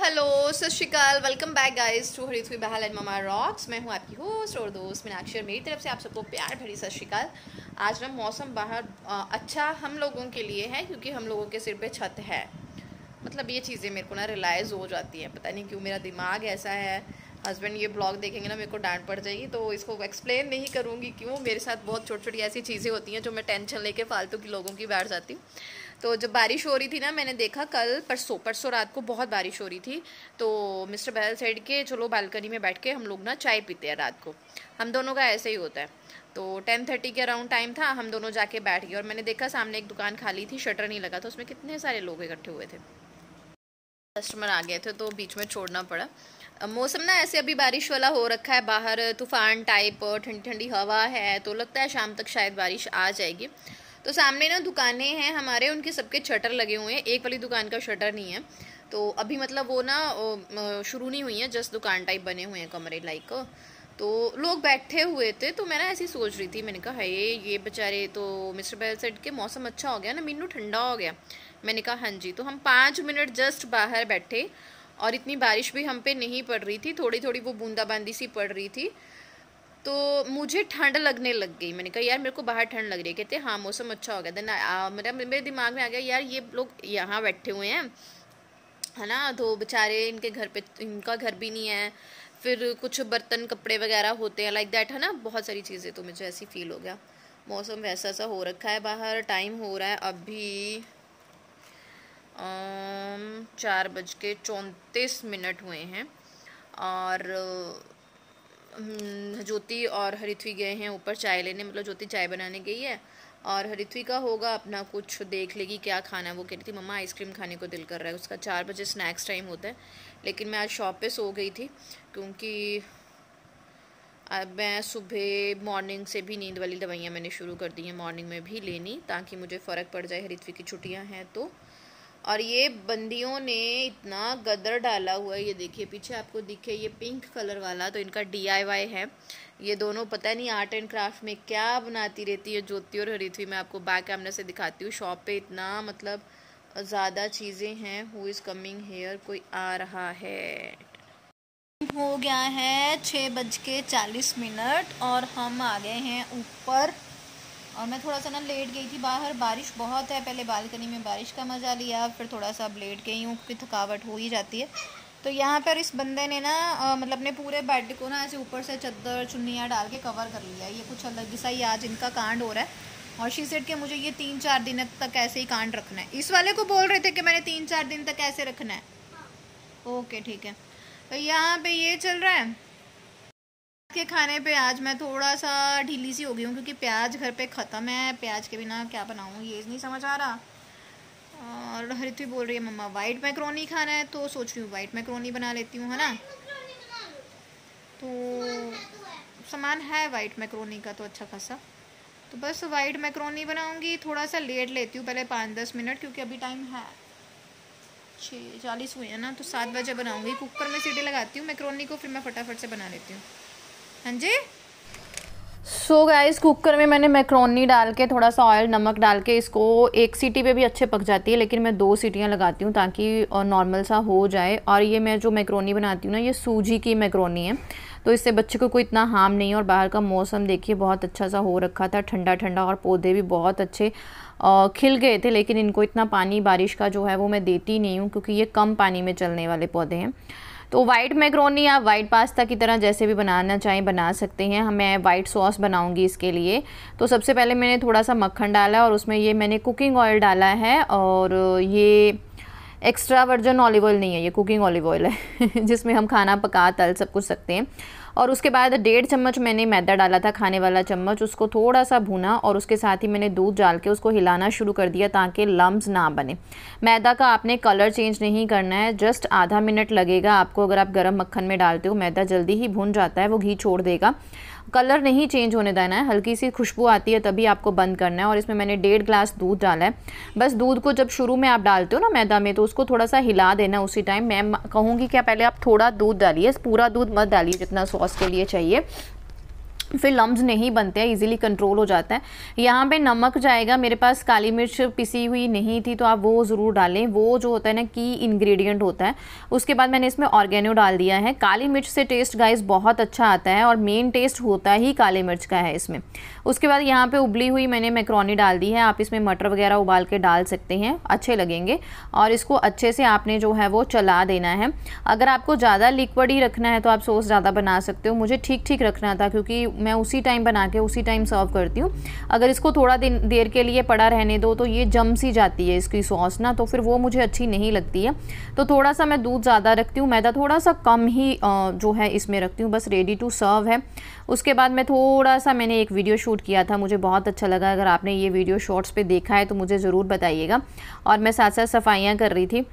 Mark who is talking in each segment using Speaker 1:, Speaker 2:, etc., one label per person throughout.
Speaker 1: Hello सत श्रीकाल welcome back guys to Hari three Bahl and mama rocks मैं हूँ आपकी होस्ट और दोस्त मीनाक्षी और मेरी तरफ से आप सबको प्यार भरी सत श्रीकाल आज ना मौसम बाहर अच्छा हम लोगों के लिए है क्योंकि हम लोगों के सिर पे छत है मतलब ये चीज़ें मेरे को ना रिलाइज हो जाती हैं पता नहीं क्यों मेरा दिमाग ऐसा है हस्बैंड ये ब्लॉग देखेंगे ना मेरे को डांट पड़ जाएगी तो इसको एक्सप्लेन नहीं करूँगी क्यों मेरे साथ बहुत छोटी छोटी ऐसी चीज़ें होती हैं जो मैं टेंशन लेके फालतू की लोगों की बैठ जाती हूँ तो जब बारिश हो रही थी ना मैंने देखा कल परसों परसों रात को बहुत बारिश हो रही थी तो मिस्टर बैल सेड के चलो बालकनी में बैठ के हम लोग ना चाय पीते हैं रात को हम दोनों का ऐसे ही होता है तो टेन थर्टी के अराउंड टाइम था हम दोनों जाके बैठ गए और मैंने देखा सामने एक दुकान खाली थी शटर नहीं लगा था उसमें कितने सारे लोग इकट्ठे हुए थे कस्टमर आ गए थे तो बीच में छोड़ना पड़ा मौसम ना ऐसे अभी बारिश वाला हो रखा है बाहर तूफान टाइप ठंडी ठंडी हवा है तो लगता है शाम तक शायद बारिश आ जाएगी तो सामने ना दुकानें हैं हमारे उनके सबके शटर लगे हुए हैं एक वाली दुकान का शटर नहीं है तो अभी मतलब वो ना शुरू नहीं हुई है जस्ट दुकान टाइप बने हुए हैं कमरे लाइक तो लोग बैठे हुए थे तो मैं ना ऐसी सोच रही थी मैंने कहा हे ये बेचारे तो मिस्टर बैल सेट के मौसम अच्छा हो गया ना मीनू ठंडा हो गया मैंने कहा हाँ जी तो हम पाँच मिनट जस्ट बाहर बैठे और इतनी बारिश भी हम पे नहीं पड़ रही थी थोड़ी थोड़ी वो बूंदाबांदी सी पड़ रही थी तो मुझे ठंड लगने लग गई मैंने कहा यार मेरे को बाहर ठंड लग रही है कहते हाँ मौसम अच्छा हो गया देन मेरा मेरे दिमाग में आ गया यार ये लोग यहाँ बैठे हुए हैं है ना तो बेचारे इनके घर पे इनका घर भी नहीं है फिर कुछ बर्तन कपड़े वगैरह होते हैं लाइक दैट है ना बहुत सारी चीज़ें तो मुझे ऐसी फील हो गया मौसम वैसा सा हो रखा है बाहर टाइम हो रहा है अभी चार बज के चौंतीस मिनट हुए हैं और हम्म, ज्योति और हरित्वी गए हैं ऊपर चाय लेने मतलब ज्योति चाय बनाने गई है और हरित्वी का होगा अपना कुछ देख लेगी क्या खाना है वो कह रही थी मम्मा आइसक्रीम खाने को दिल कर रहा है उसका चार बजे स्नैक्स टाइम होता है लेकिन मैं आज शॉप पे सो गई थी क्योंकि मैं सुबह मॉर्निंग से भी नींद वाली दवाइयाँ मैंने शुरू कर दी हैं मॉर्निंग में भी लेनी ताकि मुझे फ़र्क पड़ जाए हरित्वी की छुट्टियाँ हैं तो और ये बंदियों ने इतना गदर डाला हुआ है ये देखिए पीछे आपको दिखे ये पिंक कलर वाला तो इनका डी है ये दोनों पता नहीं आर्ट एंड क्राफ्ट में क्या बनाती रहती है ज्योति और हरिथवी मैं आपको बैक कैमरे से दिखाती हूँ शॉप पे इतना मतलब ज़्यादा चीज़ें हैं हु इज़ कमिंग हेयर कोई आ रहा है हो गया है छः बज के चालीस मिनट और हम आ गए हैं ऊपर और मैं थोड़ा सा ना लेट गई थी बाहर बारिश बहुत है पहले बालकनी में बारिश का मज़ा लिया फिर थोड़ा सा अब लेट गई हूँ क्योंकि थकावट हो ही जाती है तो यहाँ पर इस बंदे ने ना मतलब अपने पूरे बेड को ना ऐसे ऊपर से चद्दर चुन्नियाँ डाल के कवर कर लिया ये कुछ अलग जैसा ही आज इनका कांड हो रहा है और शी सेट के मुझे ये तीन चार दिन तक ऐसे ही कांड रखना है इस वाले को बोल रहे थे कि मैंने तीन चार दिन तक ऐसे रखना है हाँ। ओके ठीक है तो यहाँ पे ये चल रहा है के खाने पे आज मैं थोड़ा सा ढीली सी हो गई हूँ क्योंकि प्याज घर पे ख़त्म है प्याज के बिना क्या बनाऊँ ये नहीं समझ आ रहा और भी बोल रही है मम्मा वाइट मैक्रोनी खाना है तो सोच रही हूँ वाइट मैक्रोनी बना लेती हूँ है ना तो सामान है वाइट मैक्रोनी का तो अच्छा खासा तो बस वाइट मैक्रोनी बनाऊँगी थोड़ा सा लेट लेती हूँ पहले पाँच दस मिनट क्योंकि अभी टाइम है छः चालीस हुए हैं ना तो सात बजे बनाऊँगी कुकर में सीटी लगाती हूँ मैक्रोनी को फिर मैं फटाफट से बना लेती हूँ हाँ जी सो so गाइस कुकर में मैंने मैक्रोनी डाल के थोड़ा सा ऑयल नमक डाल के इसको एक सीटी पे भी अच्छे पक जाती है लेकिन मैं दो सीटियाँ लगाती हूँ ताकि नॉर्मल सा हो जाए और ये मैं जो मैक्रोनी बनाती हूँ ना ये सूजी की मैक्रोनी है तो इससे बच्चे को कोई इतना हार्म नहीं है और बाहर का मौसम देखिए बहुत अच्छा सा हो रखा था ठंडा ठंडा और पौधे भी बहुत अच्छे खिल गए थे लेकिन इनको इतना पानी बारिश का जो है वो मैं देती नहीं हूँ क्योंकि ये कम पानी में चलने वाले पौधे हैं तो वाइट मैक्रोनी आप वाइट पास्ता की तरह जैसे भी बनाना चाहें बना सकते हैं हाँ, मैं वाइट सॉस बनाऊंगी इसके लिए तो सबसे पहले मैंने थोड़ा सा मक्खन डाला और उसमें ये मैंने कुकिंग ऑयल डाला है और ये एक्स्ट्रा वर्जन ऑलिव ऑयल नहीं है ये कुकिंग ऑलिव ऑयल है जिसमें हम खाना पका तल सब कुछ सकते हैं और उसके बाद डेढ़ चम्मच मैंने मैदा डाला था खाने वाला चम्मच उसको थोड़ा सा भुना और उसके साथ ही मैंने दूध डाल के उसको हिलाना शुरू कर दिया ताकि लम्ब ना बने मैदा का आपने कलर चेंज नहीं करना है जस्ट आधा मिनट लगेगा आपको अगर आप गर्म मक्खन में डालते हो मैदा जल्दी ही भुन जाता है वो घी छोड़ देगा कलर नहीं चेंज होने देना है हल्की सी खुशबू आती है तभी आपको बंद करना है और इसमें मैंने डेढ़ ग्लास दूध डाला है बस दूध को जब शुरू में आप डालते हो ना मैदा में तो उसको थोड़ा सा हिला देना उसी टाइम मैं कहूँगी क्या पहले आप थोड़ा दूध डालिए पूरा दूध मत डालिए जितना सॉस के लिए चाहिए फिर लम्ब नहीं बनते हैं इजीली कंट्रोल हो जाता है यहाँ पे नमक जाएगा मेरे पास काली मिर्च पिसी हुई नहीं थी तो आप वो ज़रूर डालें वो जो होता है ना की इंग्रेडिएंट होता है उसके बाद मैंने इसमें ऑर्गेनो डाल दिया है काली मिर्च से टेस्ट गाइस बहुत अच्छा आता है और मेन टेस्ट होता ही काली मिर्च का है इसमें उसके बाद यहाँ पर उबली हुई मैंने मैक्रोनी डाल दी है आप इसमें मटर वगैरह उबाल के डाल सकते हैं अच्छे लगेंगे और इसको अच्छे से आपने जो है वो चला देना है अगर आपको ज़्यादा लिक्वड ही रखना है तो आप सोस ज़्यादा बना सकते हो मुझे ठीक ठीक रखना था क्योंकि मैं उसी टाइम बना के उसी टाइम सर्व करती हूँ अगर इसको थोड़ा दिन देर के लिए पड़ा रहने दो तो ये जम सी जाती है इसकी सॉस ना तो फिर वो मुझे अच्छी नहीं लगती है तो थोड़ा सा मैं दूध ज़्यादा रखती हूँ मैदा थोड़ा सा कम ही जो है इसमें रखती हूँ बस रेडी टू सर्व है उसके बाद मैं थोड़ा सा मैंने एक वीडियो शूट किया था मुझे बहुत अच्छा लगा अगर आपने ये वीडियो शॉर्ट्स पर देखा है तो मुझे ज़रूर बताइएगा और मैं साथ साथ सफाइयाँ कर रही थी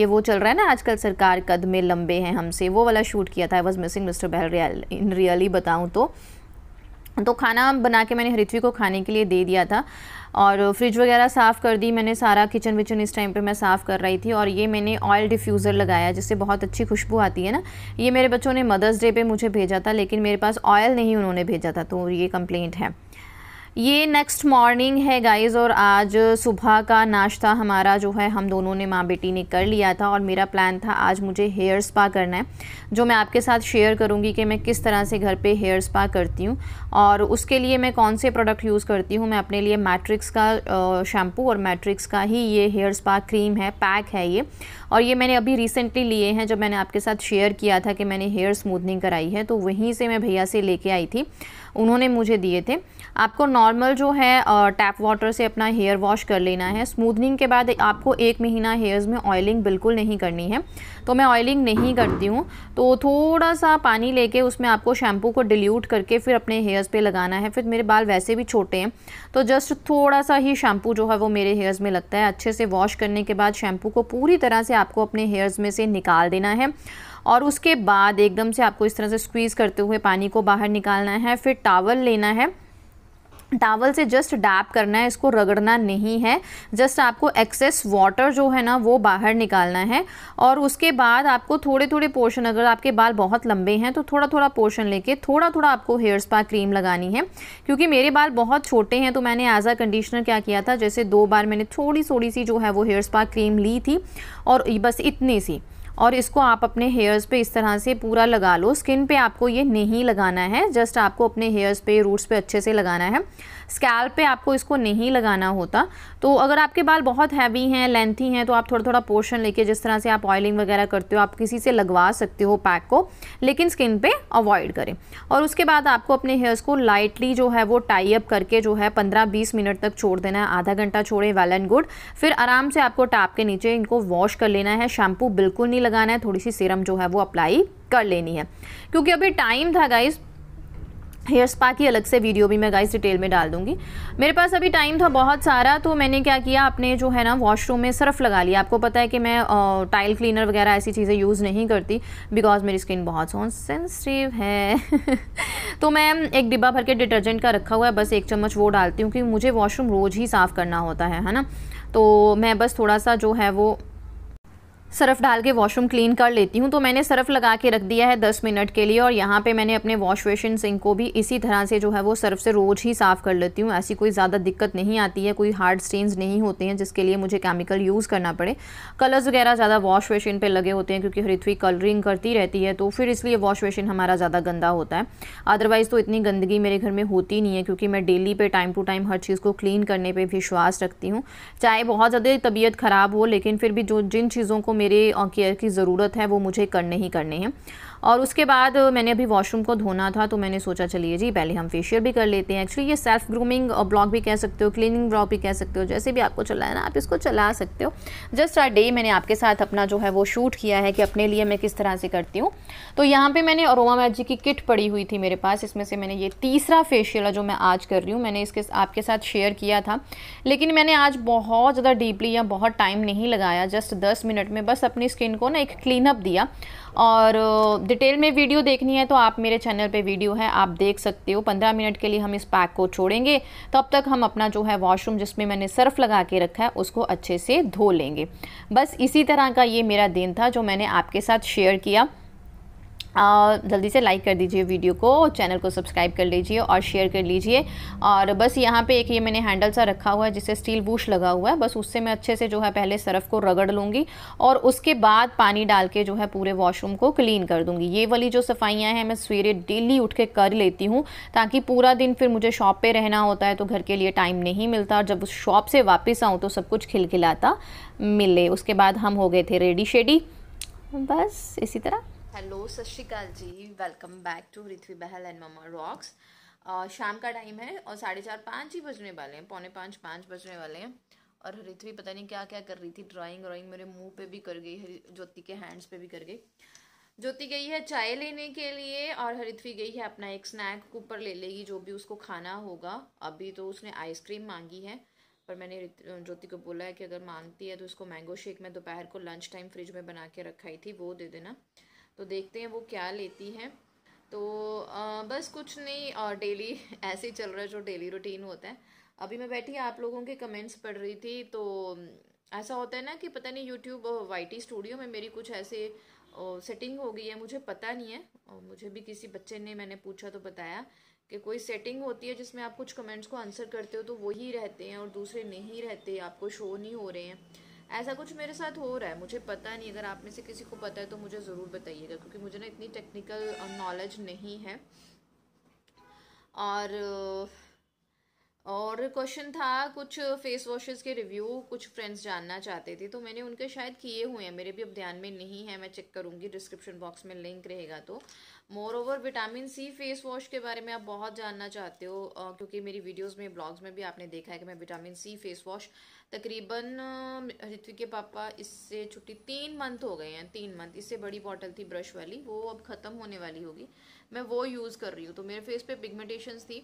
Speaker 1: ये वो चल रहा है ना आजकल सरकार कद में लंबे हैं हमसे वो वाला शूट किया था I was missing mister Bahl real in really बताऊँ तो तो खाना बना के मैंने हृथ्वी को खाने के लिए दे दिया था और फ्रिज वगैरह साफ़ कर दी मैंने सारा किचन विचन इस टाइम पे मैं साफ़ कर रही थी और ये मैंने ऑयल डिफ्यूज़र लगाया जिससे बहुत अच्छी खुशबू आती है ना ये मेरे बच्चों ने मदर्स डे पे मुझे भेजा था लेकिन मेरे पास ऑयल नहीं उन्होंने भेजा था तो ये कंप्लेंट है ये नेक्स्ट मॉर्निंग है गाइज़ और आज सुबह का नाश्ता हमारा जो है हम दोनों ने माँ बेटी ने कर लिया था और मेरा प्लान था आज मुझे हेयर स्पा करना है जो मैं आपके साथ शेयर करूँगी कि मैं किस तरह से घर पे हेयर स्पा करती हूँ और उसके लिए मैं कौन से प्रोडक्ट यूज़ करती हूँ मैं अपने लिए मैट्रिक्स का शैम्पू और मैट्रिक्स का ही ये हेयर स्पा क्रीम है पैक है ये और ये मैंने अभी रिसेंटली लिए हैं जब मैंने आपके साथ शेयर किया था कि मैंने हेयर स्मूथनिंग कराई है तो वहीं से मैं भैया से लेके आई थी उन्होंने मुझे दिए थे आपको नॉर्मल जो है टैप वाटर से अपना हेयर वॉश कर लेना है स्मूथनिंग के बाद आपको एक महीना हेयर्स में ऑयलिंग बिल्कुल नहीं करनी है तो मैं ऑयलिंग नहीं करती हूँ तो तो थोड़ा सा पानी लेके उसमें आपको शैम्पू को डिल्यूट करके फिर अपने हेयर्स पे लगाना है फिर मेरे बाल वैसे भी छोटे हैं तो जस्ट थोड़ा सा ही शैम्पू जो है वो मेरे हेयर्स में लगता है अच्छे से वॉश करने के बाद शैम्पू को पूरी तरह से आपको अपने हेयर्स में से निकाल देना है और उसके बाद एकदम से आपको इस तरह से स्क्वीज़ करते हुए पानी को बाहर निकालना है फिर टावल लेना है टावल से जस्ट डैप करना है इसको रगड़ना नहीं है जस्ट आपको एक्सेस वाटर जो है ना वो बाहर निकालना है और उसके बाद आपको थोड़े थोड़े पोर्शन अगर आपके बाल बहुत लंबे हैं तो थोड़ा थोड़ा पोर्शन लेके थोड़ा थोड़ा आपको हेयर स्पा क्रीम लगानी है क्योंकि मेरे बाल बहुत छोटे हैं तो मैंने एज आ कंडीशनर क्या किया था जैसे दो बार मैंने थोड़ी थोड़ी सी जो है वो हेयर स्पा क्रीम ली थी और बस इतनी सी और इसको आप अपने हेयर्स पे इस तरह से पूरा लगा लो स्किन पे आपको ये नहीं लगाना है जस्ट आपको अपने हेयर्स पे रूट्स पे अच्छे से लगाना है स्कैल पे आपको इसको नहीं लगाना होता तो अगर आपके बाल बहुत हैवी हैं लेंथी हैं तो आप थोड़ा थोड़ा पोर्शन लेके जिस तरह से आप ऑयलिंग वगैरह करते हो आप किसी से लगवा सकते हो पैक को लेकिन स्किन पे अवॉइड करें और उसके बाद आपको अपने हेयर्स को लाइटली जो है वो टाई अप करके जो है पंद्रह बीस मिनट तक छोड़ देना है आधा घंटा छोड़ें वेल एंड गुड फिर आराम से आपको टैप के नीचे इनको वॉश कर लेना है शैम्पू बिल्कुल नहीं लगाना है थोड़ी सी सीरम जो है वो अप्लाई कर लेनी है क्योंकि अभी टाइम था गाइज़ हेयर स्पा की अलग से वीडियो भी मैं गाइस डिटेल में डाल दूंगी मेरे पास अभी टाइम था बहुत सारा तो मैंने क्या किया अपने जो है ना वॉशरूम में सर्फ लगा लिया आपको पता है कि मैं टाइल क्लीनर वगैरह ऐसी चीज़ें यूज़ नहीं करती बिकॉज मेरी स्किन बहुत सेंसिटिव है तो मैं एक डिब्बा भर के डिटर्जेंट का रखा हुआ है बस एक चम्मच वो डालती हूँ क्योंकि मुझे वॉशरूम रोज़ ही साफ़ करना होता है है ना तो मैं बस थोड़ा सा जो है वो सरफ़ डाल के वॉशरूम क्लीन कर लेती हूँ तो मैंने सरफ़ लगा के रख दिया है दस मिनट के लिए और यहाँ पे मैंने अपने वॉश वेशन सिंक को भी इसी तरह से जो है वो सर्फ से रोज़ ही साफ़ कर लेती हूँ ऐसी कोई ज़्यादा दिक्कत नहीं आती है कोई हार्ड स्टेन्स नहीं होते हैं जिसके लिए मुझे केमिकल यूज़ करना पड़े कलर्स वगैरह ज़्यादा वॉश वेशन पर लगे होते हैं क्योंकि हृथ्वी कलरिंग करती रहती है तो फिर इसलिए वॉश वेशन हमारा ज़्यादा गंदा होता है अदरवाइज़ तो इतनी गंदगी मेरे घर में होती नहीं है क्योंकि मैं डेली पे टाइम टू टाइम हर चीज़ को क्लीन करने पर विश्वास रखती हूँ चाहे बहुत ज़्यादा तबीयत ख़राब हो लेकिन फिर भी जो जिन चीज़ों को मेरे केयर की ज़रूरत है वो मुझे करने ही करने हैं और उसके बाद मैंने अभी वॉशरूम को धोना था तो मैंने सोचा चलिए जी पहले हम फेशियल भी कर लेते हैं एक्चुअली ये सेल्फ ग्रूमिंग ब्लॉग भी कह सकते हो क्लीनिंग ब्लॉग भी कह सकते हो जैसे भी आपको चलाना आप इसको चला सकते हो जस्ट आ डे मैंने आपके साथ अपना जो है वो शूट किया है कि अपने लिए मैं किस तरह से करती हूँ तो यहाँ पर मैंने अरोमा मैजिक की किट पड़ी हुई थी मेरे पास इसमें से मैंने ये तीसरा फेशियल है जो मैं आज कर रही हूँ मैंने इसके आपके साथ शेयर किया था लेकिन मैंने आज बहुत ज़्यादा डीपली या बहुत टाइम नहीं लगाया जस्ट दस मिनट में बस अपनी स्किन को ना एक क्लीनअप दिया और डिटेल में वीडियो देखनी है तो आप मेरे चैनल पे वीडियो है आप देख सकते हो पंद्रह मिनट के लिए हम इस पैक को छोड़ेंगे तब तक हम अपना जो है वॉशरूम जिसमें मैंने सर्फ लगा के रखा है उसको अच्छे से धो लेंगे बस इसी तरह का ये मेरा दिन था जो मैंने आपके साथ शेयर किया जल्दी से लाइक कर दीजिए वीडियो को चैनल को सब्सक्राइब कर लीजिए और शेयर कर लीजिए और बस यहाँ पे एक ये मैंने हैंडल सा रखा हुआ है जिससे स्टील बूश लगा हुआ है बस उससे मैं अच्छे से जो है पहले सरफ़ को रगड़ लूँगी और उसके बाद पानी डाल के जो है पूरे वॉशरूम को क्लीन कर दूँगी ये वाली जो सफाइयाँ हैं मैं सवेरे डेली उठ के कर लेती हूँ ताकि पूरा दिन फिर मुझे शॉप पर रहना होता है तो घर के लिए टाइम नहीं मिलता और जब उस शॉप से वापस आऊँ तो सब कुछ खिलखिलाता मिले उसके बाद हम हो गए थे रेडी शेडी बस इसी तरह हेलो सत श्रीकाल जी welcome back to रिथवी Bahl and mama rocks शाम का टाइम है और साढ़े चार पाँच ही बजने वाले हैं पौने पाँच पाँच बजने वाले हैं और रिथवी पता नहीं क्या क्या कर रही थी ड्राइंग ड्राइंग मेरे मुंह पे भी कर गई ज्योति के हैंड्स पे भी कर गई ज्योति गई है चाय लेने के लिए और हरित्वी गई है अपना एक स्नैक ऊपर ले लेगी जो भी उसको खाना होगा अभी तो उसने आइसक्रीम मांगी है पर मैंने ज्योति को बोला है कि अगर मांगती है तो उसको मैंगो शेक में दोपहर को लंच टाइम फ्रिज में बना के रखाई थी वो दे देना तो देखते हैं वो क्या लेती हैं तो आ, बस कुछ नहीं और डेली ऐसे ही चल रहा है जो डेली रूटीन होता है अभी मैं बैठी आप लोगों के कमेंट्स पढ़ रही थी तो ऐसा होता है ना कि पता नहीं यूट्यूब वाई टी स्टूडियो में मेरी कुछ ऐसे सेटिंग हो गई है मुझे पता नहीं है और मुझे भी किसी बच्चे ने मैंने पूछा तो बताया कि कोई सेटिंग होती है जिसमें आप कुछ कमेंट्स को आंसर करते हो तो वही रहते हैं और दूसरे नहीं रहते आपको शो नहीं हो रहे हैं ऐसा कुछ मेरे साथ हो रहा है मुझे पता नहीं अगर आप में से किसी को पता है तो मुझे ज़रूर बताइएगा क्योंकि मुझे ना इतनी टेक्निकल नॉलेज नहीं है और और क्वेश्चन था कुछ फेस वॉशेस के रिव्यू कुछ फ्रेंड्स जानना चाहते थे तो मैंने उनके शायद किए हुए हैं मेरे भी अब ध्यान में नहीं है मैं चेक करूँगी डिस्क्रिप्शन बॉक्स में लिंक रहेगा तो moreover vitamin C face wash के बारे में आप बहुत जानना चाहते हो क्योंकि मेरी वीडियोज़ में ब्लॉग्स में भी आपने देखा है कि मैं विटामिन सी फेस वॉश तकरीबन ऋत्विक के पापा इससे छुट्टी तीन मंथ हो गए हैं तीन मंथ इससे बड़ी बॉटल थी ब्रश वाली वो अब ख़त्म होने वाली होगी मैं वो यूज़ कर रही हूँ तो मेरे फेस पे पिगमेंटेशन थी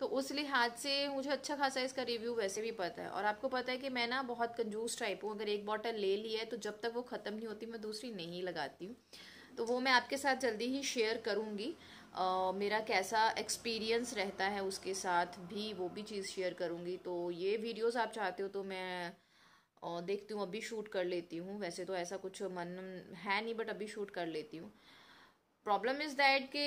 Speaker 1: तो उस लिहाज से मुझे अच्छा खासा इसका रिव्यू वैसे भी पता है और आपको पता है कि मैं ना बहुत कंजूस टाइप हूँ अगर एक बॉटल ले ली है तो जब तक वो ख़त्म नहीं होती मैं दूसरी नहीं लगाती हूँ तो वो मैं आपके साथ जल्दी ही शेयर करूँगी मेरा कैसा एक्सपीरियंस रहता है उसके साथ भी वो भी चीज़ शेयर करूँगी तो ये वीडियोस आप चाहते हो तो मैं देखती हूँ अभी शूट कर लेती हूँ वैसे तो ऐसा कुछ मन है नहीं बट अभी शूट कर लेती हूँ प्रॉब्लम इज़ दैट कि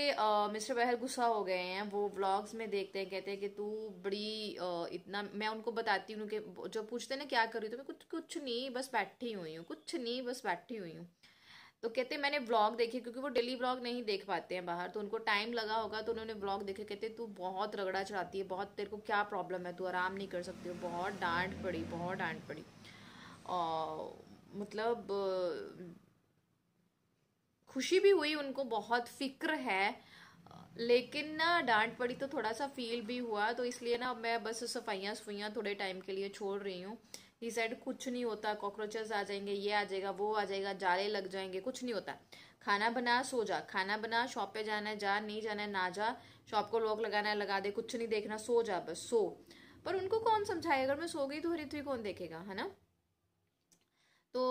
Speaker 1: मिस्टर बहर गुस्सा हो गए हैं वो व्लॉग्स में देखते हैं कहते हैं कि तू बड़ी uh, इतना मैं उनको बताती हूँ कि जब पूछते हैं ना क्या कर रही तो मैं कुछ कुछ नहीं बस बैठी हुई हूँ कुछ नहीं बस बैठी हुई हूँ तो कहते मैंने ब्लॉग देखे क्योंकि वो डेली ब्लॉग नहीं देख पाते हैं बाहर तो उनको टाइम लगा होगा तो उन्होंने ब्लॉग देखे कहते तू बहुत रगड़ा चढ़ाती है बहुत तेरे को क्या प्रॉब्लम है तू आराम नहीं कर सकती हो बहुत डांट पड़ी बहुत डांट पड़ी और मतलब खुशी भी हुई उनको बहुत फिक्र है लेकिन ना डांट पड़ी तो थोड़ा सा फील भी हुआ तो इसलिए ना मैं बस सफाइयाँ सफाइयाँ थोड़े टाइम के लिए छोड़ रही हूँ ही साइड कुछ नहीं होता कॉकरोचेस आ जाएंगे ये आ जाएगा वो आ जाएगा जाले लग जाएंगे कुछ नहीं होता खाना बना सो जा खाना बना शॉप पे जाना है जा नहीं जाना है ना जा शॉप को लॉक लगाना है लगा दे कुछ नहीं देखना सो जा बस सो पर उनको कौन समझाए अगर मैं सो गई तो हरिथ्वी कौन देखेगा है ना तो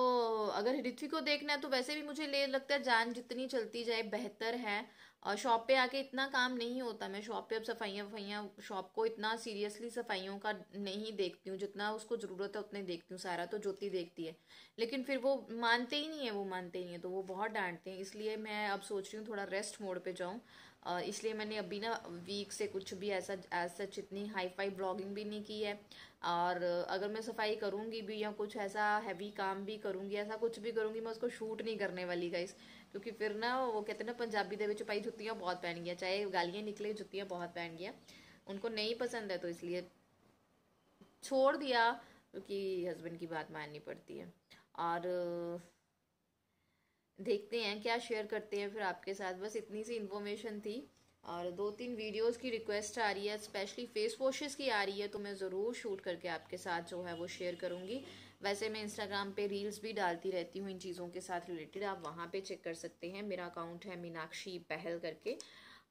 Speaker 1: अगर हृथ्वी को देखना है तो वैसे भी मुझे ले लगता है जान जितनी चलती जाए बेहतर है और शॉप पे आके इतना काम नहीं होता मैं शॉप पे अब सफाइयाँ वफाइयाँ शॉप को इतना सीरियसली सफाइयों का नहीं देखती हूँ जितना उसको ज़रूरत है उतने देखती हूँ सारा तो ज्योति देखती है लेकिन फिर वो मानते ही नहीं है वो मानते ही नहीं है तो वो बहुत डांटते हैं इसलिए मैं अब सोच रही हूँ थोड़ा रेस्ट मोड पर जाऊँ इसलिए मैंने अभी ना वीक से कुछ भी ऐसा एज सच इतनी हाई फाई ब्लॉगिंग भी नहीं की है और अगर मैं सफाई करूँगी भी या कुछ ऐसा हैवी काम भी करूँगी ऐसा कुछ भी करूँगी मैं उसको शूट नहीं करने वाली गाइस क्योंकि फिर ना वो कहते ना पंजाबी ਦੇ पाई जुत्तियाँ बहुत पहन गया चाहे गालियाँ निकले जुत्तियाँ बहुत पहन गया उनको नहीं पसंद है तो इसलिए छोड़ दिया क्योंकि हस्बैंड की बात माननी पड़ती है और देखते हैं क्या शेयर करते हैं फिर आपके साथ बस इतनी सी इन्फॉर्मेशन थी और दो तीन वीडियोस की रिक्वेस्ट आ रही है स्पेशली फेस वॉशेस की आ रही है तो मैं ज़रूर शूट करके आपके साथ जो है वो शेयर करूँगी वैसे मैं इंस्टाग्राम पे रील्स भी डालती रहती हूँ इन चीज़ों के साथ रिलेटेड आप वहाँ पे चेक कर सकते हैं मेरा अकाउंट है मीनाक्षी पहल करके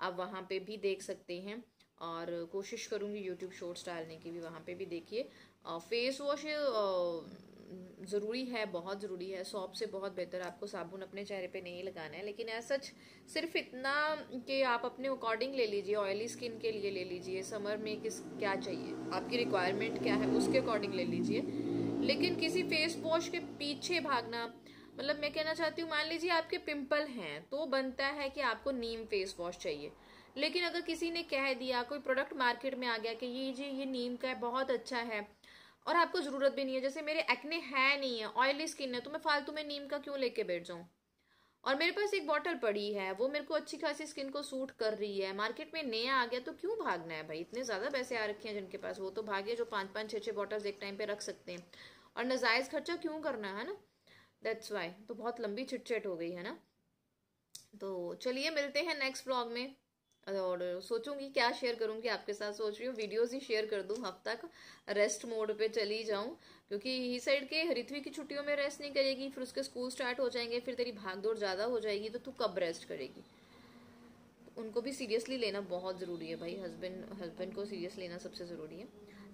Speaker 1: आप वहाँ पे भी देख सकते हैं और कोशिश करूँगी यूट्यूब शॉर्ट्स डालने की भी वहाँ पे भी देखिए फेस वॉश ज़रूरी है बहुत ज़रूरी है सॉप से बहुत बेहतर आपको साबुन अपने चेहरे पे नहीं लगाना है लेकिन ऐस सच सिर्फ इतना कि आप अपने अकॉर्डिंग ले लीजिए ऑयली स्किन के लिए ले लीजिए समर में किस क्या चाहिए आपकी रिक्वायरमेंट क्या है उसके अकॉर्डिंग ले लीजिए लेकिन किसी फेस वॉश के पीछे भागना मतलब मैं कहना चाहती हूँ मान लीजिए आपके पिंपल हैं तो बनता है कि आपको नीम फेस वॉश चाहिए लेकिन अगर किसी ने कह दिया कोई प्रोडक्ट मार्केट में आ गया कि ये जी ये नीम का है बहुत अच्छा है और आपको ज़रूरत भी नहीं है जैसे मेरे एक्ने है नहीं है ऑयली स्किन है तो मैं फालतू में नीम का क्यों लेके बैठ जाऊँ और मेरे पास एक बॉटल पड़ी है वो मेरे को अच्छी खासी स्किन को सूट कर रही है मार्केट में नया आ गया तो क्यों भागना है भाई इतने ज़्यादा पैसे आ रखे हैं जिनके पास वो तो भागे जो पाँच पाँच छः छः बॉटल्स एक टाइम पे रख सकते हैं और नजायज़ खर्चा क्यों करना है ना दैट्स वाई तो बहुत लंबी चिटचेट हो गई है ना तो चलिए मिलते हैं नेक्स्ट ब्लॉग में और सोचूंगी क्या शेयर करूंगी आपके साथ सोच रही हूँ वीडियोज़ ही शेयर कर दूँ हफ्ता तक रेस्ट मोड पे चली जाऊँ क्योंकि ही साइड के हरिथवी की छुट्टियों में रेस्ट नहीं करेगी फिर उसके स्कूल स्टार्ट हो जाएंगे फिर तेरी भाग दौड़ ज़्यादा हो जाएगी तो तू कब रेस्ट करेगी उनको भी सीरियसली लेना बहुत ज़रूरी है भाई हस्बैंड हस्बैंड को सीरियस लेना सबसे ज़रूरी है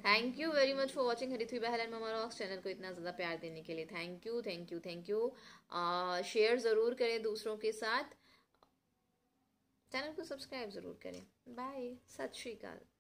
Speaker 1: thank you very much for watching Hrithvi Bahl and mama rocks channel को इतना ज़्यादा प्यार देने के लिए thank you thank you thank you share ज़रूर करें दूसरों के साथ चैनल को सब्सक्राइब ज़रूर करें बाय सत श्रीकाल